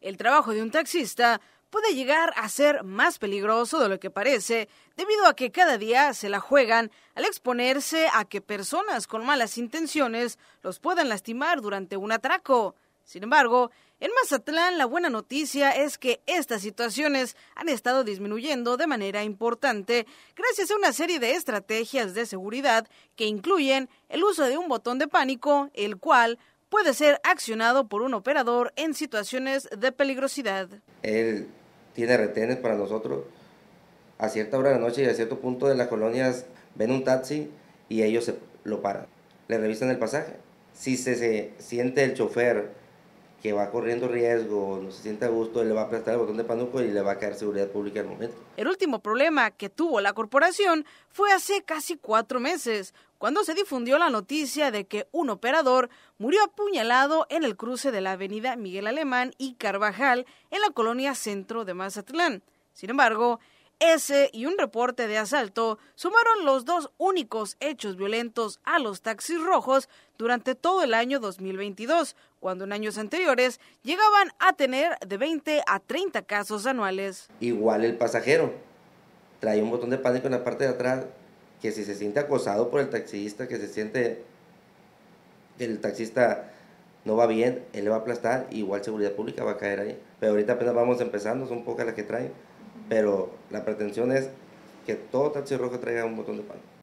El trabajo de un taxista puede llegar a ser más peligroso de lo que parece, debido a que cada día se la juegan al exponerse a que personas con malas intenciones los puedan lastimar durante un atraco. Sin embargo, en Mazatlán la buena noticia es que estas situaciones han estado disminuyendo de manera importante gracias a una serie de estrategias de seguridad que incluyen el uso de un botón de pánico, el cual puede ser accionado por un operador en situaciones de peligrosidad. Él tiene retenes para nosotros. A cierta hora de la noche y a cierto punto de las colonias ven un taxi y ellos se lo paran. Le revisan el pasaje. Si se, siente el chofer que va corriendo riesgo, no se siente a gusto, le va a prestar el botón de panuco y le va a caer seguridad pública al momento. El último problema que tuvo la corporación fue hace casi cuatro meses, cuando se difundió la noticia de que un operador murió apuñalado en el cruce de la avenida Miguel Alemán y Carvajal en la colonia centro de Mazatlán. Sin embargo, ese y un reporte de asalto sumaron los dos únicos hechos violentos a los taxis rojos durante todo el año 2022, cuando en años anteriores llegaban a tener de 20 a 30 casos anuales. Igual el pasajero trae un botón de pánico en la parte de atrás, que si se siente acosado por el taxista, que se siente que el taxista no va bien, él le va a aplastar, igual seguridad pública va a caer ahí. Pero ahorita apenas vamos empezando, son pocas las que traen, pero la pretensión es que todo taxi rojo traiga un botón de pan.